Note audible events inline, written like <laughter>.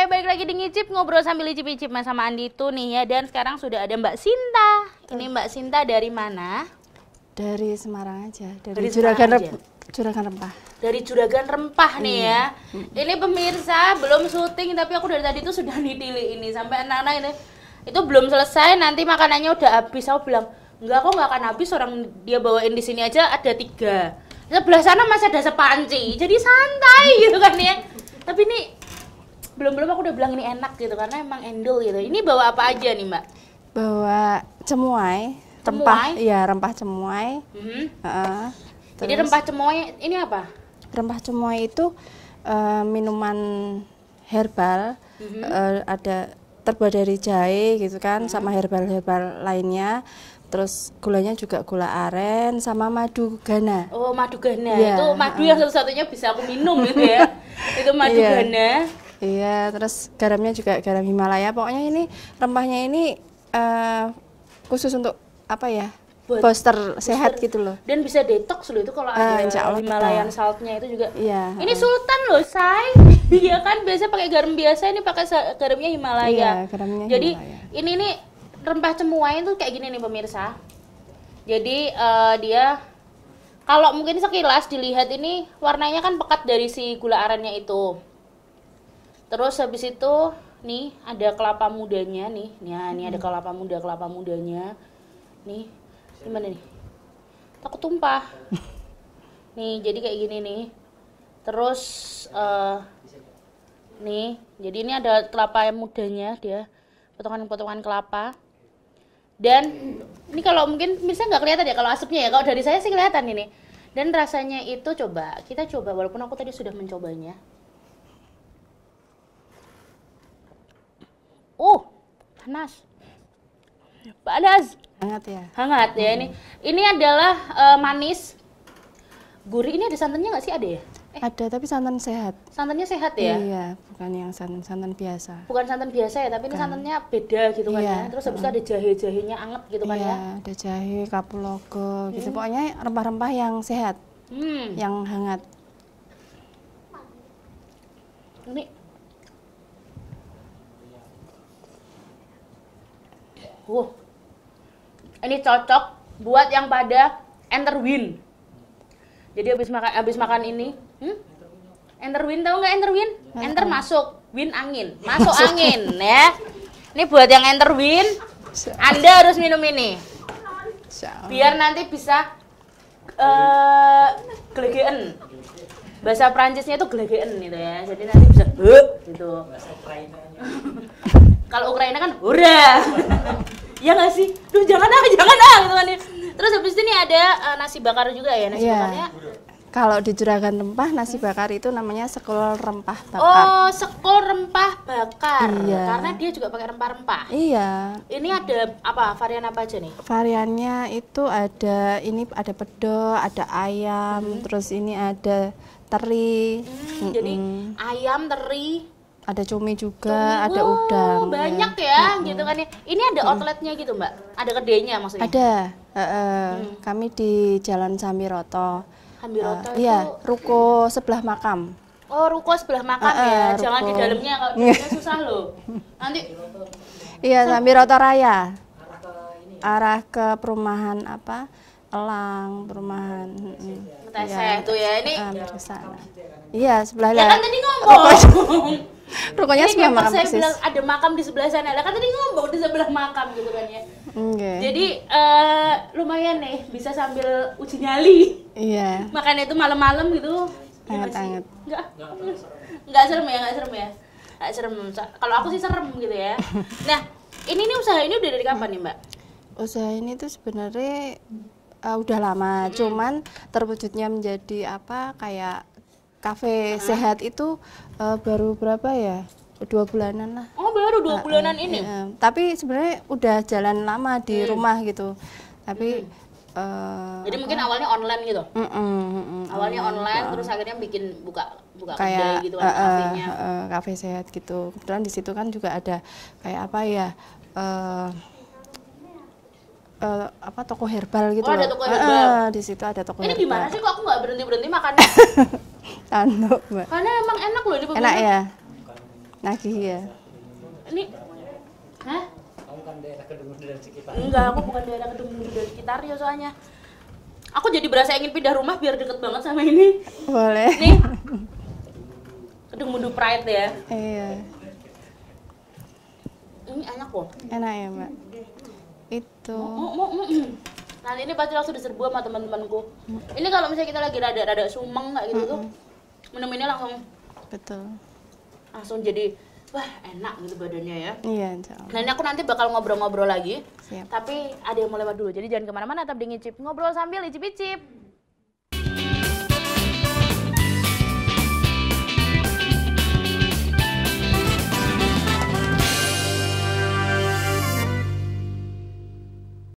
Oke, iya, balik lagi di ngicip ngobrol sambil icip-icip sama Andi itu nih ya dan sekarang sudah ada Mbak Sinta. Tuh. Ini Mbak Sinta dari mana? Dari Semarang aja, dari, dari Juragan aja. Juragan Rempah. Dari Juragan Rempah nih iya. ya. Hmm. Ini pemirsa belum syuting tapi aku dari tadi tuh sudah nitili ini sampai anak-anak ini itu belum selesai nanti makanannya udah habis aku bilang enggak aku nggak akan habis orang dia bawain di sini aja ada tiga sebelah sana masih ada sepanci jadi santai <laughs> gitu kan ya tapi ini belum belum aku udah bilang ini enak gitu karena emang endul gitu ini bawa apa aja nih mbak bawa cemuai rempah cemuai? ya rempah cemuai mm-hmm. uh, terus. jadi rempah cemuai ini apa rempah cemuai itu uh, minuman herbal mm-hmm. uh, ada terbuat dari jahe gitu kan hmm. sama herbal-herbal lainnya terus gulanya juga gula aren sama madu gana oh madu gana yeah. itu madu yang satu-satunya bisa aku minum gitu ya <laughs> itu madu yeah. gana Iya, terus garamnya juga garam Himalaya. Pokoknya ini rempahnya ini uh, khusus untuk apa ya? Poster sehat gitu loh. Dan bisa detox loh itu kalau uh, ada Allah Himalayan kita. saltnya itu juga. Iya. Ini uh. sultan loh, say. <laughs> Iya kan biasa pakai garam biasa ini pakai garamnya Himalaya. Iya, garamnya Jadi Himalaya. ini nih rempah cemuai itu kayak gini nih pemirsa. Jadi uh, dia kalau mungkin sekilas dilihat ini warnanya kan pekat dari si gula arennya itu terus habis itu nih ada kelapa mudanya nih Nih, ini ah, ada hmm. kelapa muda kelapa mudanya nih gimana nih takut tumpah <laughs> nih jadi kayak gini nih terus uh, nih jadi ini ada kelapa yang mudanya dia potongan-potongan kelapa dan ini kalau mungkin misalnya nggak kelihatan ya kalau asapnya ya kalau dari saya sih kelihatan ini dan rasanya itu coba kita coba walaupun aku tadi sudah mencobanya Uh, panas. Panas. Hangat ya. Hangat hmm. ya ini. Ini adalah uh, manis. Gurih ini ada santannya nggak sih ada ya? Eh. Ada tapi santan sehat. Santannya sehat ya? Iya, bukan yang santan santan biasa. Bukan santan biasa ya, tapi bukan. ini santannya beda gitu kan iya, kan ya. Terus habis itu ada jahe-jahenya anget gitu kan iya, kan ya. ada jahe, kapulogo gitu. hmm. gitu. Pokoknya rempah-rempah yang sehat. Hmm. Yang hangat. Ini Uh, ini cocok buat yang pada enter win. Jadi habis makan habis makan ini, hmm? enter win tahu nggak enter win? Enter masuk, win angin, <laughs> masuk angin ya. Ini buat yang enter win, Anda harus minum ini. Biar nanti bisa uh, Bahasa Prancisnya itu glegeen gitu ya. Jadi nanti bisa huh, gitu. Bahasa Ukraina. <laughs> Kalau Ukraina kan udah. <laughs> ya nggak sih duh jangan ah <laughs> jangan ah gitu kan ya terus habis ini ada uh, nasi bakar juga ya nasi yeah. bakarnya kalau di Juragan Rempah nasi bakar itu namanya sekol rempah bakar. Oh, sekol rempah bakar. Iya. Karena dia juga pakai rempah-rempah. Iya. Ini ada apa? Varian apa aja nih? Variannya itu ada ini ada pedo, ada ayam, hmm. terus ini ada teri. Hmm, mm Jadi ayam, teri, ada cumi juga, cumi. ada udang. Banyak ya, hmm. gitu kan ya. Ini ada outletnya gitu mbak, ada kedainya maksudnya. Ada. Uh, uh, hmm. Kami di Jalan Samiroto. Samiroto eh, uh, iya, itu. Iya, ruko sebelah makam. Oh, ruko sebelah makam uh, uh, ya. Ruko. Jangan di dalamnya kalau dalamnya susah loh. Nanti. Iya, Samiroto Raya. Arah ke perumahan apa? Elang, perumahan. Metese iya. ya. itu ya. Ini. Uh, Iya, sebelah. Ya kan tadi ngomong. <laughs> Rukanya sebelah makam saya bilang ada makam di sebelah sana. Lah kan tadi ngomong di sebelah makam gitu kan ya. Okay. Jadi uh, lumayan nih bisa sambil uji nyali. Iya. Yeah. Makanya itu malam-malam gitu. Sangat-sangat. Iya ya Enggak. Enggak serem ya, enggak serem ya. Enggak serem. Kalau aku sih serem gitu ya. <laughs> Nah, ini nih usaha ini udah dari kapan nih, Mbak? Usaha ini tuh sebenarnya uh, udah lama, hmm. cuman terwujudnya menjadi apa kayak kafe uh sehat itu uh, baru berapa ya? Dua bulanan lah. Oh baru dua uh, bulanan uh, ini. Uh, tapi sebenarnya udah jalan lama di hmm. rumah gitu. Tapi hmm. Uh, Jadi apa? mungkin awalnya online gitu. Mm -mm, mm -mm, awalnya online, uh, terus akhirnya bikin buka buka kayak, kedai gitu kan uh, kafenya. Uh, uh, kafe sehat gitu. Kebetulan di situ kan juga ada kayak apa ya? Uh, Uh, apa toko herbal gitu oh, ada toko herbal. Uh, di situ ada toko Ini herbal. Ini gimana sih kok aku nggak berhenti berhenti makan? <laughs> tanduk mbak karena emang enak loh dipegang enak ya nagih ya ini hah enggak aku bukan daerah kedung dari sekitar ya soalnya aku jadi berasa ingin pindah rumah biar deket banget sama ini boleh nih kedung mundur pride ya iya ini enak kok enak ya mbak itu mau, mau, mau, nanti ini pasti langsung diserbu sama teman-temanku ini kalau misalnya kita lagi rada-rada sumeng kayak gitu mm -mm. tuh menemani langsung betul langsung jadi wah enak gitu badannya ya. Iya, insya Allah. Nah ini aku nanti bakal ngobrol-ngobrol lagi. Siap. Tapi ada yang mau lewat dulu, jadi jangan kemana-mana, tetap di ngicip. Ngobrol sambil icip-icip.